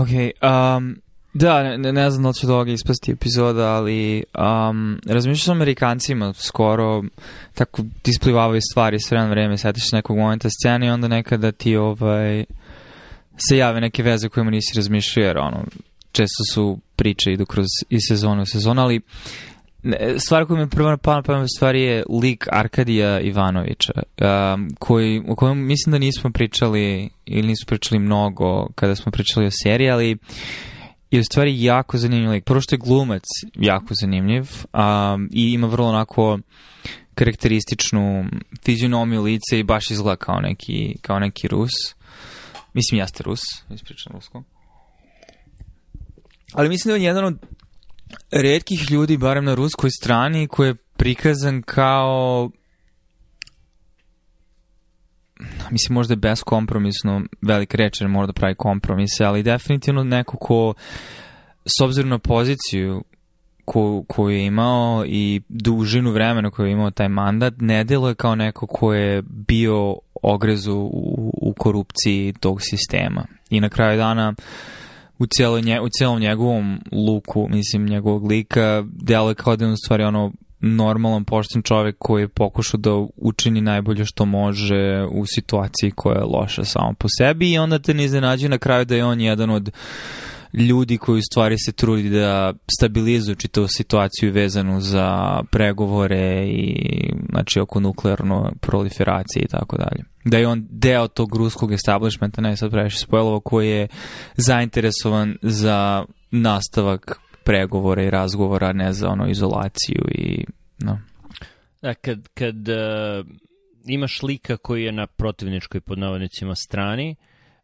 Ok, um, da, ne, ne znam da li će od ispasti epizoda, ali um, razmišljao sam Amerikancima skoro, tako ti isplivavaju stvari sve vreme vreme, setiš nekog momenta scene i onda nekada ti ovaj, se jave neke veze kojima nisi razmišljao, jer ono, često su priče idu kroz i sezonu i sezonu, ali stvar koja mi je prvo na plan, pa stvari je lik Arkadija Ivanovića, um, koji, o kojem mislim da nismo pričali ili nismo pričali mnogo kada smo pričali o seriji, ali je u stvari jako zanimljiv lik. Prvo što je glumac jako zanimljiv um, i ima vrlo onako karakterističnu fizionomiju lice i baš izgleda kao neki, kao neki Rus. Mislim, jeste Rus, ispričam ruskom. Ali mislim da je on jedan od redkih ljudi, barem na ruskoj strani, koji je prikazan kao mislim možda je beskompromisno velik reč jer mora da pravi kompromise, ali definitivno neko ko s obzirom na poziciju ko, koju je imao i dužinu vremena koju je imao taj mandat, ne delo je kao neko ko je bio ogrezu u, u korupciji tog sistema. I na kraju dana uh, u, cijelo nje, u cijelom njegovom luku, mislim, njegovog lika, djelo kao da je u stvari ono normalan, pošten čovjek koji je pokušao da učini najbolje što može u situaciji koja je loša samo po sebi i onda te ne iznenađuje na kraju da je on jedan od ljudi koji u stvari se trudi da stabilizuju čitavu situaciju vezanu za pregovore i znači oko nuklearno proliferacije i tako dalje da je on deo tog ruskog establishmenta, ne sad previše spojlovo, koji je zainteresovan za nastavak pregovora i razgovora, ne za ono izolaciju i no. Da, kad, kad uh, imaš lika koji je na protivničkoj pod navodnicima strani,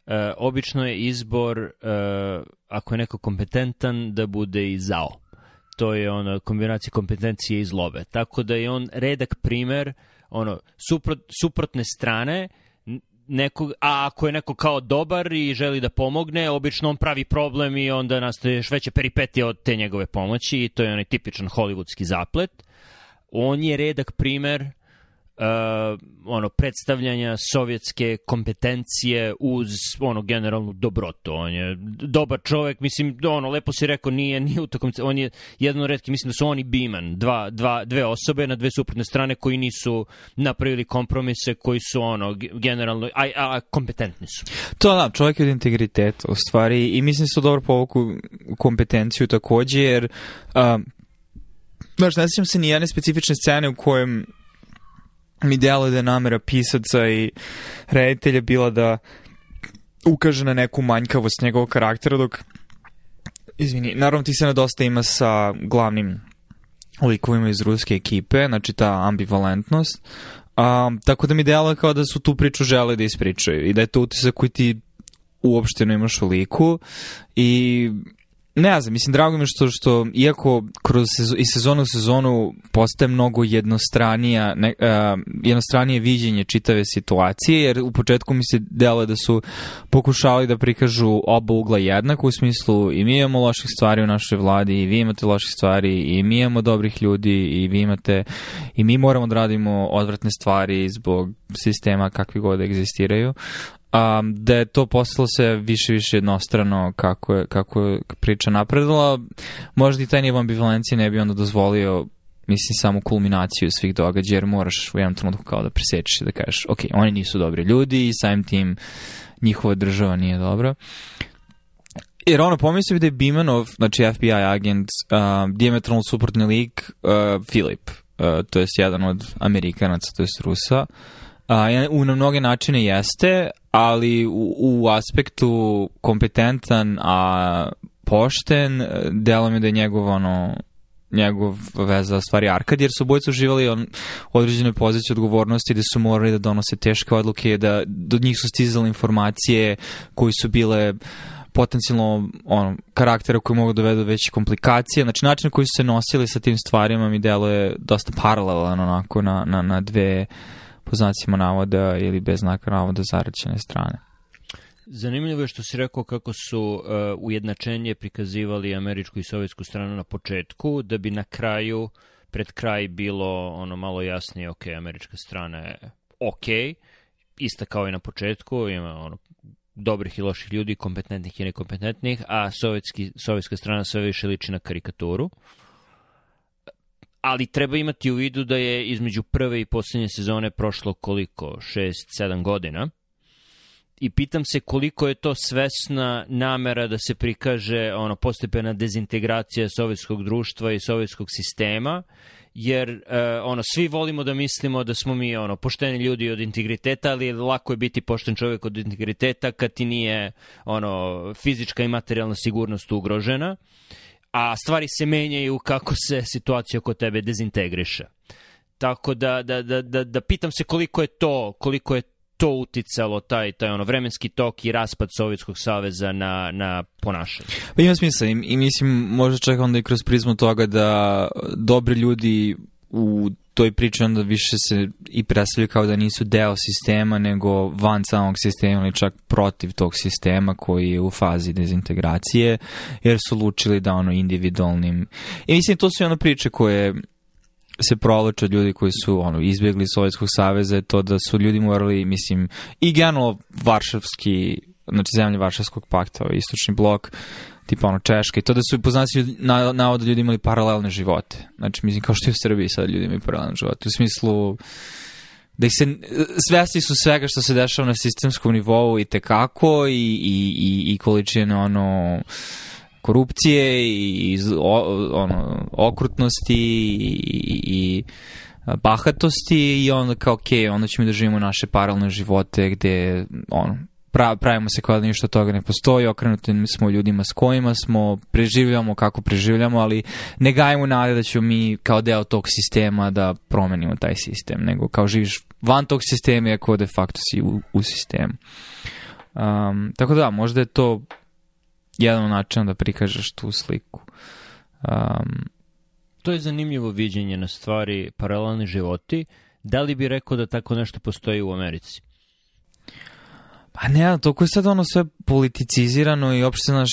uh, obično je izbor, uh, ako je neko kompetentan, da bude i zao. To je ona kombinacija kompetencije i zlobe. Tako da je on redak primer uh, ono, suprot, suprotne strane, nekog, a ako je neko kao dobar i želi da pomogne, obično on pravi problem i onda nastaje još veće peripetije od te njegove pomoći i to je onaj tipičan hollywoodski zaplet. On je redak primer uh, ono predstavljanja sovjetske kompetencije uz ono generalnu dobrotu. On je dobar čovek, mislim, ono lepo si rekao, nije ni u tokom on je jedno retki, mislim da su oni Biman, dva, dva, dve osobe na dve suprotne strane koji nisu napravili kompromise, koji su ono generalno a, a kompetentni su. To da, čovek je od integriteta, u stvari i mislim da su dobro povuku kompetenciju takođe jer um, Znaš, ne sjećam se ni jedne specifične scene u kojem mi delo da je namera pisaca i reditelja bila da ukaže na neku manjkavost njegovog karaktera, dok izvini, naravno ti se na dosta ima sa glavnim likovima iz ruske ekipe, znači ta ambivalentnost, um, tako da mi djelo kao da su tu priču žele da ispričaju i da je to utisak koji ti uopšteno imaš u liku i ne znam, mislim, drago mi je što, što iako kroz sezo, i sezonu u sezonu postaje mnogo jednostranija, ne, uh, jednostranije viđenje čitave situacije, jer u početku mi se dele da su pokušali da prikažu oba ugla jednako, u smislu i mi imamo loših stvari u našoj vladi, i vi imate loših stvari, i mi imamo dobrih ljudi, i vi imate, i mi moramo da radimo odvratne stvari zbog sistema kakvi god da egzistiraju um, da je to postalo se više više jednostrano kako je, kako je priča napredala. Možda i taj nivo ambivalencije ne bi onda dozvolio mislim samo kulminaciju svih događaja jer moraš u jednom trenutku kao da presečeš da kažeš ok, oni nisu dobri ljudi i samim tim njihova država nije dobra. Jer ono, pomislio bi da je Bimanov, znači FBI agent, uh, diametralno suprotni lik, uh, Filip, uh, to je jedan od Amerikanaca, to je Rusa, uh, u na mnoge načine jeste, ali u, u aspektu kompetentan, a pošten, eh, delo mi da je njegov ono njegov veza stvari Arkad, jer su obojica uživali on, određene pozicije odgovornosti gde su morali da donose teške odluke, da do njih su stizale informacije koji su bile potencijalno ono, karaktera koji mogu da dovedu veće komplikacije. Znači, način na koji su se nosili sa tim stvarima mi deluje dosta paralelan onako na, na, na dve po znacima navoda ili bez znaka navoda zaračene strane. Zanimljivo je što si rekao kako su uh, ujednačenje prikazivali američku i sovjetsku stranu na početku, da bi na kraju, pred kraj bilo ono malo jasnije, ok, američka strana je ok, ista kao i na početku, ima ono dobrih i loših ljudi, kompetentnih i nekompetentnih, a sovjetski, sovjetska strana sve više liči na karikaturu ali treba imati u vidu da je između prve i poslednje sezone prošlo koliko? 6-7 godina. I pitam se koliko je to svesna namera da se prikaže ono postepena dezintegracija sovjetskog društva i sovjetskog sistema, jer e, ono svi volimo da mislimo da smo mi ono pošteni ljudi od integriteta, ali lako je biti pošten čovjek od integriteta kad ti nije ono fizička i materijalna sigurnost ugrožena a stvari se menjaju kako se situacija kod tebe dezintegriše. Tako da, da, da, da, da pitam se koliko je to, koliko je to uticalo, taj, taj ono vremenski tok i raspad Sovjetskog saveza na, na ponašanje. Pa ima smisla I, i mislim možda čak onda i kroz prizmu toga da dobri ljudi u toj priči onda više se i predstavljaju kao da nisu deo sistema, nego van samog sistema ili čak protiv tog sistema koji je u fazi dezintegracije, jer su lučili da ono individualnim... I mislim, to su i ono priče koje se provlače od ljudi koji su ono izbjegli Sovjetskog saveza je to da su ljudi morali, mislim, i generalno varšavski, znači zemlje Varšavskog pakta, ovaj, istočni blok, tipa ono Češka i to da su poznaci na, navode da ljudi imali paralelne živote. Znači, mislim, kao što je u Srbiji sad ljudi imaju paralelne živote. U smislu da ih se, svesti su svega što se dešava na sistemskom nivou i tekako i, i, i, i količine ono korupcije i, i o, ono, okrutnosti i, i, bahatosti i onda kao, ok, onda ćemo da živimo naše paralelne živote gde, ono, pra, pravimo se kao da ništa toga ne postoji, okrenuti smo ljudima s kojima smo, preživljamo kako preživljamo, ali ne gajemo nade da ćemo mi kao deo tog sistema da promenimo taj sistem, nego kao živiš van tog sistema, iako de facto si u, u sistemu. Um, tako da, možda je to jedan način da prikažeš tu sliku. Um, to je zanimljivo viđenje na stvari paralelni životi. Da li bi rekao da tako nešto postoji u Americi? Pa ne, toliko je sad ono sve politicizirano i opšte, znaš,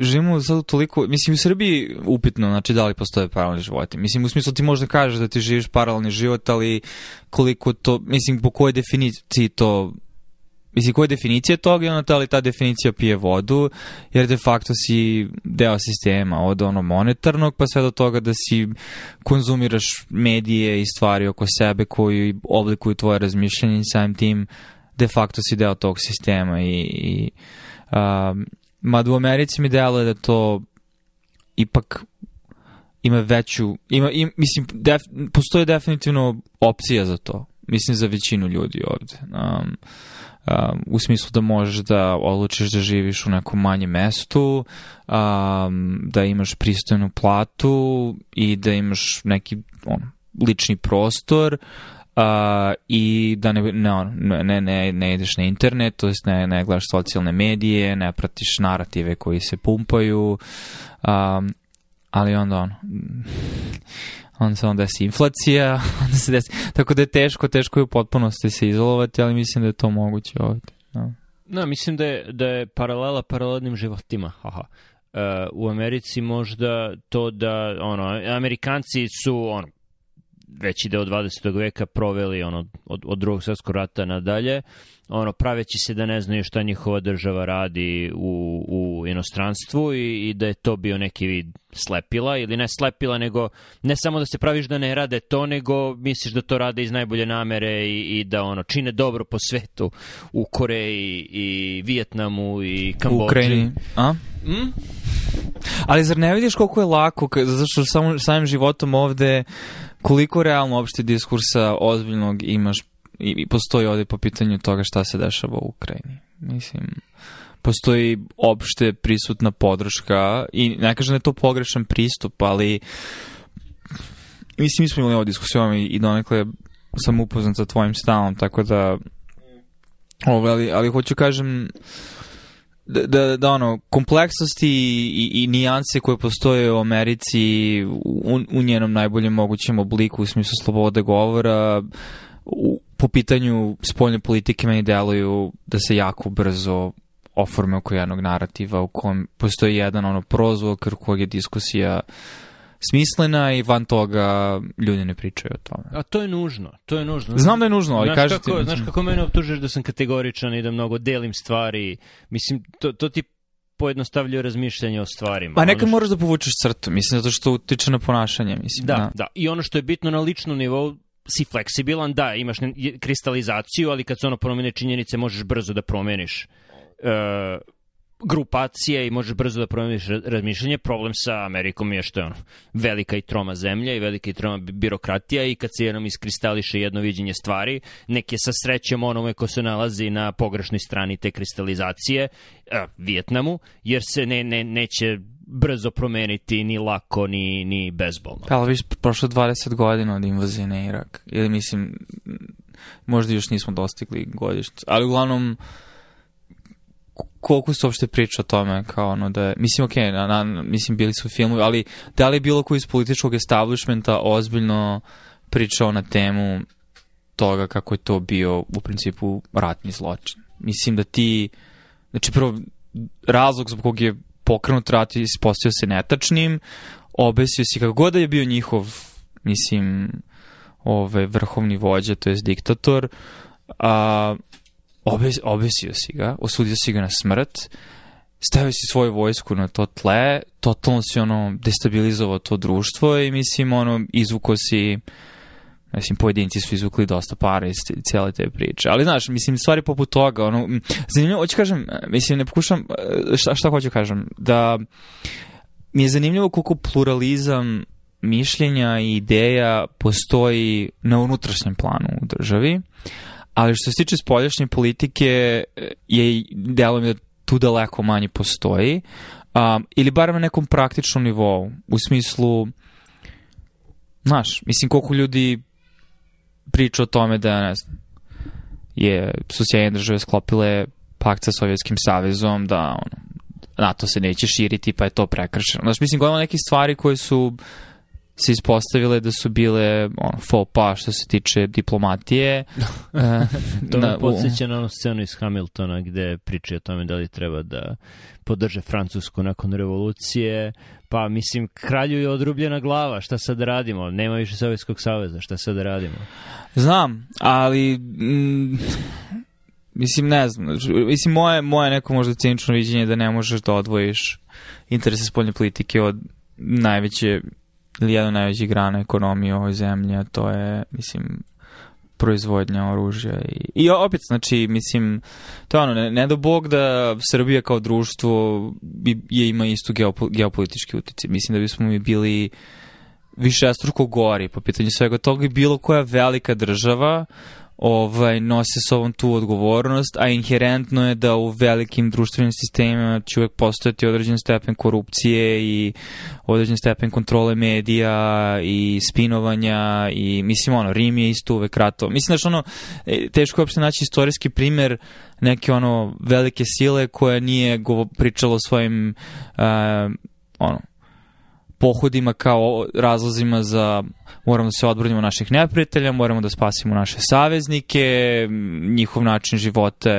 živimo sad toliko, mislim u Srbiji upitno, znači da li postoje paralelni životi. Mislim u smislu ti možda kažeš da ti živiš paralelni život, ali koliko to, mislim po kojoj definiciji to Mislim, koja je definicija toga i ono ta da li ta definicija pije vodu, jer de facto si deo sistema, od ono monetarnog pa sve do toga da si konzumiraš medije i stvari oko sebe koji oblikuju tvoje razmišljanje i samim tim uh, de facto si deo tog sistema i, i um, mada u Americi mi deluje da to ipak ima veću, ima, im, mislim, def, postoje definitivno opcija za to, mislim za većinu ljudi ovde. Um, um, u smislu da možeš da odlučiš da živiš u nekom manjem mestu, um, da imaš pristojnu platu i da imaš neki on, lični prostor, Uh, i da ne, ne, ne, ne, ne ideš na internet, to jest ne, ne gledaš socijalne medije, ne pratiš narative koji se pumpaju, um, ali onda ono, onda se onda desi inflacija, onda se desi, tako da je teško, teško je u potpunosti se izolovati, ali mislim da je to moguće ovdje. No. no da, mislim da je, da je paralela paralelnim životima, haha. Uh, u Americi možda to da ono Amerikanci su ono veći deo 20. veka proveli ono, od, od drugog svjetskog rata nadalje, ono, praveći se da ne znaju šta njihova država radi u, u inostranstvu i, i da je to bio neki vid slepila ili ne slepila, nego ne samo da se praviš da ne rade to, nego misliš da to rade iz najbolje namere i, i da ono čine dobro po svetu u Koreji i Vijetnamu i Kambođi. U Ukrajini, a? Mm? Ali zar ne vidiš koliko je lako, zato što samim životom ovde koliko realno uopšte diskursa ozbiljnog imaš i postoji ovde po pitanju toga šta se dešava u Ukrajini. Mislim, postoji opšte prisutna podrška i ne kažem da je to pogrešan pristup, ali mislim, mi smo imali ovo diskusijom i, i donekle sam upoznat sa tvojim stavom, tako da ovo, ovaj, ali, ali hoću kažem uh, Da, da, da ono, kompleksnosti i, i, i nijanse koje postoje u Americi u, u njenom najboljem mogućem obliku u smislu slobode govora u, po pitanju spoljne politike meni deluju da se jako brzo oforme oko jednog narativa u kojem postoji jedan ono prozvok kojeg je diskusija uh, smislena i van toga ljudi ne pričaju o tome. A to je nužno, to je nužno. Znam da je nužno, ali kažete... Kako, znaš kako mene optužuješ da sam kategoričan i da mnogo delim stvari, mislim, to, to ti pojednostavljaju razmišljanje o stvarima. Pa nekad ono što... moraš da povučeš crtu, mislim, zato što utiče na ponašanje, mislim. Da, da, da. I ono što je bitno na ličnom nivou, si fleksibilan, da, imaš kristalizaciju, ali kad se ono promene činjenice, možeš brzo da promeniš. Uh, grupacija i možeš brzo da promeniš razmišljanje. Problem sa Amerikom je što je ono, velika i troma zemlja i velika i troma birokratija i kad se jednom iskristališe jedno viđenje stvari, neke sa srećem onome ko se nalazi na pogrešnoj strani te kristalizacije, a, Vijetnamu, jer se ne, ne, neće brzo promeniti ni lako ni, ni bezbolno. Pa, ali viš, prošlo 20 godina od invazije na Irak. Ili mislim, možda još nismo dostigli godišt. Ali uglavnom, koliko se uopšte priča o tome kao ono da je, mislim okej, okay, na, na, mislim bili su filmovi, ali da li je bilo koji iz političkog establishmenta ozbiljno pričao na temu toga kako je to bio u principu ratni zločin. Mislim da ti, znači prvo razlog zbog kog je pokrenut rat i ispostavio se netačnim, obesio si kako god da je bio njihov, mislim, ove, vrhovni vođa, to je diktator, a, obes, obesio si ga, osudio si ga na smrt, stavio si svoju vojsku na to tle, totalno si ono destabilizovao to društvo i mislim ono izvuko si Mislim, pojedinci su izvukli dosta para iz cijele te priče. Ali, znaš, mislim, stvari poput toga, ono, zanimljivo, hoću kažem, mislim, ne pokušam, e, šta, šta hoću kažem, da mi je zanimljivo koliko pluralizam mišljenja i ideja postoji na unutrašnjem planu u državi, ali što se tiče spoljašnje politike je delom da tu daleko manje postoji um, ili barem na nekom praktičnom nivou u smislu znaš, mislim koliko ljudi priča o tome da ne znam, je su sjajne države sklopile pakt sa Sovjetskim savezom da ono, NATO se neće širiti pa je to prekršeno. Znaš, mislim, govorimo neke stvari koje su se ispostavile da su bile ono, faux pas što se tiče diplomatije. Eh, to me podsjeća na onu scenu iz Hamiltona gde priča o tome da li treba da podrže Francusku nakon revolucije. Pa mislim, kralju je odrubljena glava, šta sad da radimo? Nema više Sovjetskog saveza, šta sad da radimo? Znam, ali... Mm, mislim, ne znam. Mislim, moje, moje neko možda cinično viđenje da ne možeš da odvojiš interese spoljne politike od najveće ili jedna od grana ekonomije u ovoj to je, mislim, proizvodnja oružja i, i opet znači mislim to je ono ne, ne do bog da Srbija kao društvo bi, je ima istu geopo, geopolitički utici mislim da bismo mi bili više struko gori po pitanju svega toga i bilo koja velika država ovaj, nose sobom tu odgovornost, a inherentno je da u velikim društvenim sistemima će uvek postojati određen stepen korupcije i određen stepen kontrole medija i spinovanja i mislim ono, Rim je isto uvek rato. Mislim da što ono, e, teško je uopšte naći istorijski primer neke ono velike sile koja nije go, pričala o svojim uh, ono, pohodima kao razlozima za moramo da se odbranimo naših neprijatelja, moramo da spasimo naše saveznike, njihov način života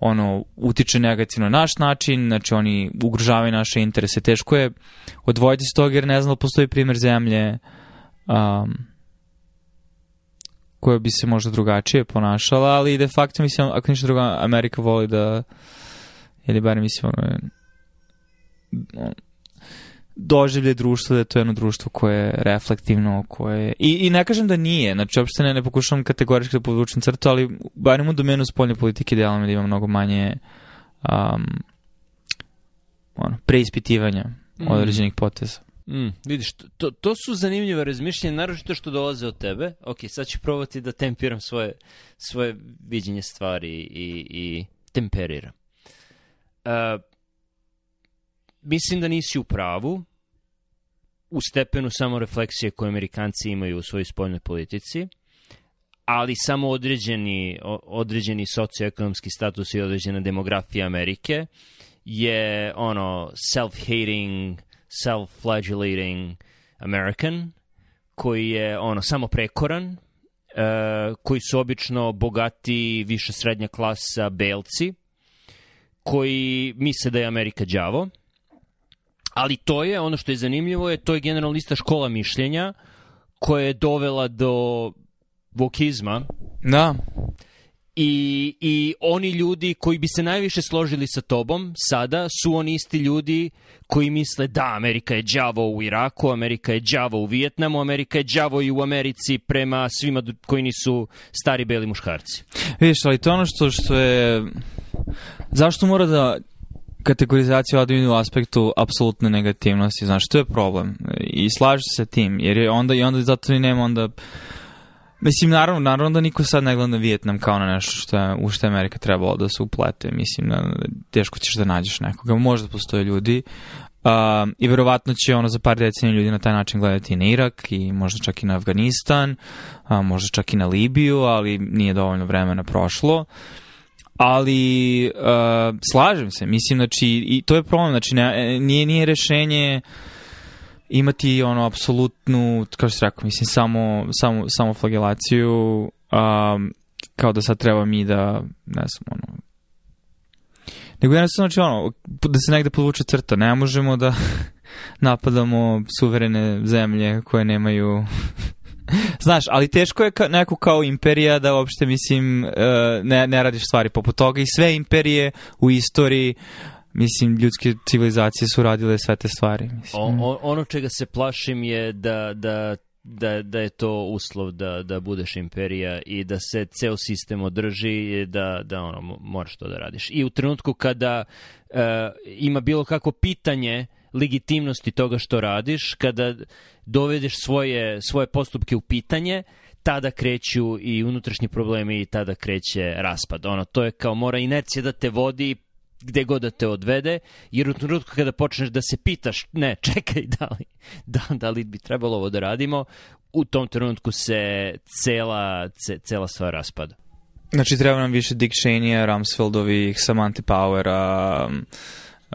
ono, utiče negativno na naš način, znači oni ugrožavaju naše interese. Teško je odvojiti se toga jer ne znam da postoji primer zemlje um, koja bi se možda drugačije ponašala, ali de facto mislim, ako ništa druga, Amerika voli da ili barem mislim ono, um, doživlje društva da je to jedno društvo koje je reflektivno, koje... I, I ne kažem da nije, znači uopšte ne, ne pokušavam kategorički da podvučem crtu, ali barem u domenu spoljne politike delamo da ima mnogo manje um, ono, preispitivanja mm. određenih poteza. Mm, vidiš, to, to su zanimljive razmišljenja, naročito što dolaze od tebe. Ok, sad ću probati da tempiram svoje, svoje viđenje stvari i, i temperiram. Uh, mislim da nisi u pravu u stepenu samorefleksije koje Amerikanci imaju u svojoj spoljnoj politici, ali samo određeni, određeni socioekonomski status i određena demografija Amerike je ono self-hating, self-flagellating American koji je ono samo prekoran, Uh, koji su obično bogati više srednja klasa belci, koji misle da je Amerika đavo ali to je, ono što je zanimljivo je, to je generalno škola mišljenja koja je dovela do vokizma. Da. I, I oni ljudi koji bi se najviše složili sa tobom sada su oni isti ljudi koji misle da Amerika je đavo u Iraku, Amerika je đavo u Vijetnamu, Amerika je đavo i u Americi prema svima koji nisu stari beli muškarci. Vidiš, ali to ono što, što je... Zašto mora da kategorizacija odvojena u aspektu apsolutne negativnosti, znaš, to je problem. I slaže se tim, jer je onda, i onda zato i nema onda... Mislim, naravno, naravno da niko sad ne gleda na Vijetnam kao na nešto što je, u što je Amerika trebalo da se uplete. Mislim, da, teško ćeš da nađeš nekoga. Možda postoje ljudi, Uh, I verovatno će ono za par decenija ljudi na taj način gledati i na Irak i možda čak i na Afganistan, a, možda čak i na Libiju, ali nije dovoljno vremena prošlo. Uh, ali uh, slažem se, mislim, znači, i to je problem, znači, ne, e, nije, nije rešenje imati ono apsolutnu, kako se rekao, mislim, samo, samo, samo flagelaciju, um, kao da sad treba mi da, ne znam, ono, Nego jednostavno, znači, ono, da se negde podvuče crta, ne možemo da napadamo suverene zemlje koje nemaju Znaš, ali teško je ka, neko kao imperija da uopšte, mislim, e, ne, ne radiš stvari poput toga i sve imperije u istoriji Mislim, ljudske civilizacije su radile sve te stvari. Mislim. O, ono čega se plašim je da, da da, da je to uslov da, da budeš imperija i da se ceo sistem održi da, da ono, moraš to da radiš. I u trenutku kada uh, ima bilo kako pitanje legitimnosti toga što radiš, kada dovedeš svoje, svoje postupke u pitanje, tada kreću i unutrašnji problemi i tada kreće raspad. Ono, to je kao mora inercija da te vodi gde god da te odvede, jer u trenutku kada počneš da se pitaš, ne, čekaj, da li, da, da li bi trebalo ovo da radimo, u tom trenutku se cela, ce, cela stvar raspada. Znači, treba nam više Dick Cheney-a, Rumsfeldovi, Samantha Powera, um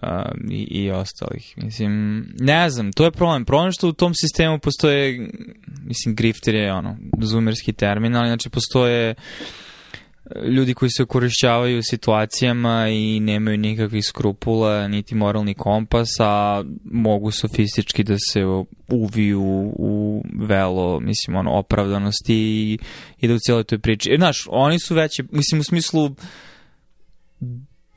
um, i, i ostalih. Mislim, ne znam, to je problem. Problem što u tom sistemu postoje, mislim, grifter je ono, zoomerski termin, ali znači postoje e, ljudi koji se okorišćavaju situacijama i nemaju nikakvih skrupula, niti moralni kompas, a mogu sofistički da se uviju u velo, mislim, ono, opravdanosti i, i da u cijeloj toj priči. E, znaš, oni su veći, mislim, u smislu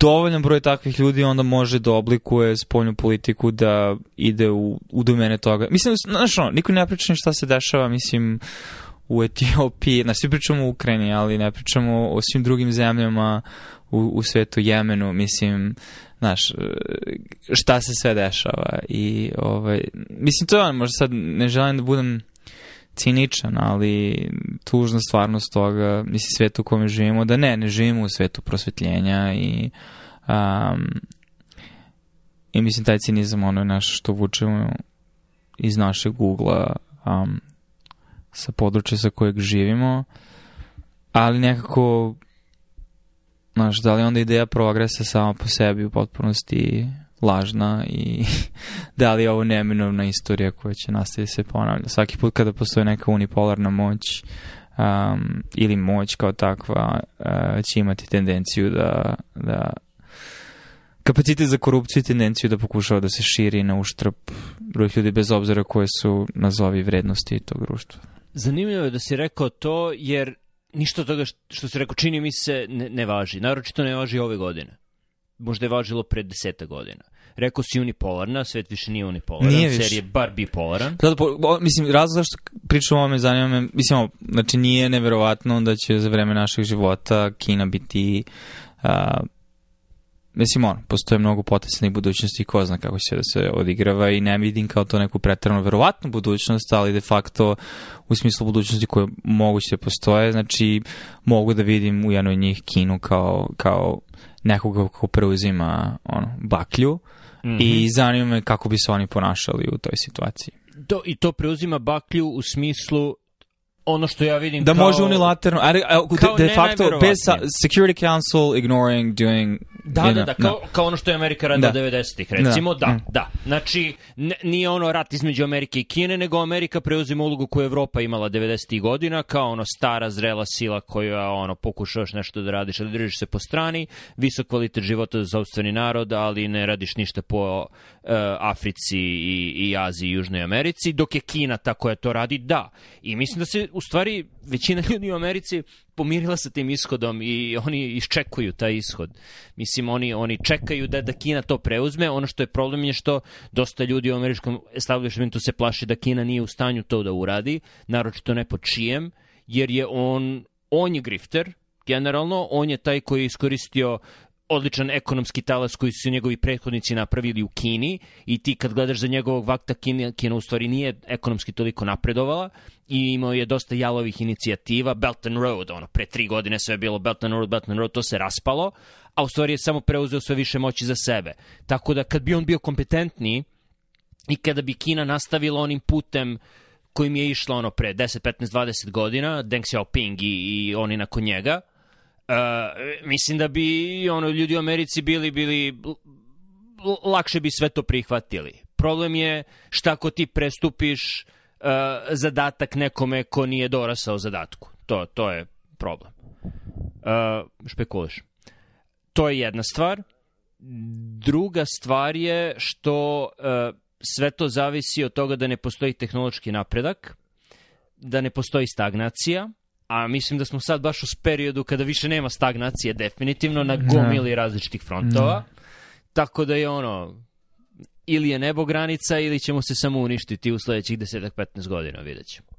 dovoljan broj takvih ljudi onda može da oblikuje spoljnu politiku da ide u, u domene toga. Mislim, znaš ono, niko ne priča šta se dešava, mislim, u Etiopiji, znaš, svi pričamo u Ukrajini, ali ne pričamo o svim drugim zemljama u, u svetu, Jemenu, mislim, znaš, šta se sve dešava i, ovaj, mislim, to je ono, možda sad ne želim da budem ciničan, ali tužna stvarnost toga, mislim, svet u kojem živimo, da ne, ne živimo u svetu prosvetljenja i um, i mislim taj cinizam ono je naše što vučemo iz našeg ugla um, sa područja sa kojeg živimo, ali nekako znaš, da li onda ideja progresa sama po sebi u potpunosti lažna i da li je ovo neminovna istorija koja će nastaviti da se ponavlja. Svaki put kada postoji neka unipolarna moć um, ili moć kao takva uh, će imati tendenciju da, da kapacitet za korupciju i tendenciju da pokušava da se širi na uštrb drugih ljudi bez obzira koje su nazovi vrednosti tog društva. Zanimljivo je da si rekao to jer ništa od toga što si rekao čini mi se ne, ne važi. Naročito ne važi ove godine možda je važilo pre deseta godina. Rekao si unipolarna, svet više nije unipolarna, nije više. ser je bar bipolaran. Zato, po, mislim, razlog zašto pričam o ovome zanima me, mislim, znači nije neverovatno da će za vreme našeg života Kina biti a, mislim, ono, postoje mnogo potesnih budućnosti i ko zna kako će da se odigrava i ne vidim kao to neku pretrano verovatnu budućnost, ali de facto u smislu budućnosti koje moguće da postoje, znači mogu da vidim u jednoj njih Kinu kao, kao nekoga ko preuzima ono, baklju mm -hmm. i zanima me kako bi se oni ponašali u toj situaciji. To, I to preuzima baklju u smislu ono što ja vidim da kao... Da može unilaterno, ali, de, de facto, bez security council ignoring doing Da, da, da, kao, da. kao ono što je Amerika radila da. 90-ih, recimo, da, da. Mm. da. Znači, nije ono rat između Amerike i Kine, nego Amerika preuzima ulogu koju Evropa imala 90-ih godina, kao ono stara, zrela sila koja ono, pokušavaš nešto da radiš, ali držiš se po strani, visok kvalitet života za sobstveni narod, ali ne radiš ništa po e, Africi i, i Aziji i Južnoj Americi, dok je Kina ta koja to radi, da. I mislim da se, u stvari, većina ljudi u Americi pomirila sa tim ishodom i oni iščekuju taj ishod. Mislim, oni, oni čekaju da, da Kina to preuzme. Ono što je problem je što dosta ljudi u američkom establishmentu se plaši da Kina nije u stanju to da uradi, naročito ne pod čijem, jer je on, on je grifter, generalno, on je taj koji je iskoristio odličan ekonomski talas koji su njegovi prethodnici napravili u Kini i ti kad gledaš za njegovog vakta Kina, Kina u stvari nije ekonomski toliko napredovala i imao je dosta jalovih inicijativa Belt and Road, ono pre tri godine sve je bilo Belt and Road, Belt and Road, to se raspalo a u stvari je samo preuzeo sve više moći za sebe tako da kad bi on bio kompetentniji i kada bi Kina nastavila onim putem kojim je išla ono pre 10, 15, 20 godina Deng Xiaoping i, i oni nakon njega Uh, mislim da bi ono ljudi u Americi bili bili lakše bi sve to prihvatili. Problem je šta ako ti prestupiš uh, zadatak nekome ko nije dorasao zadatku. To, to je problem. Uh, špekuliš. To je jedna stvar. Druga stvar je što uh, sve to zavisi od toga da ne postoji tehnološki napredak, da ne postoji stagnacija, a mislim da smo sad baš u periodu kada više nema stagnacije definitivno na gomili no. Da. različitih frontova. No. Da. Tako da je ono, ili je nebo granica ili ćemo se samo uništiti u sledećih 10-15 godina, vidjet ćemo.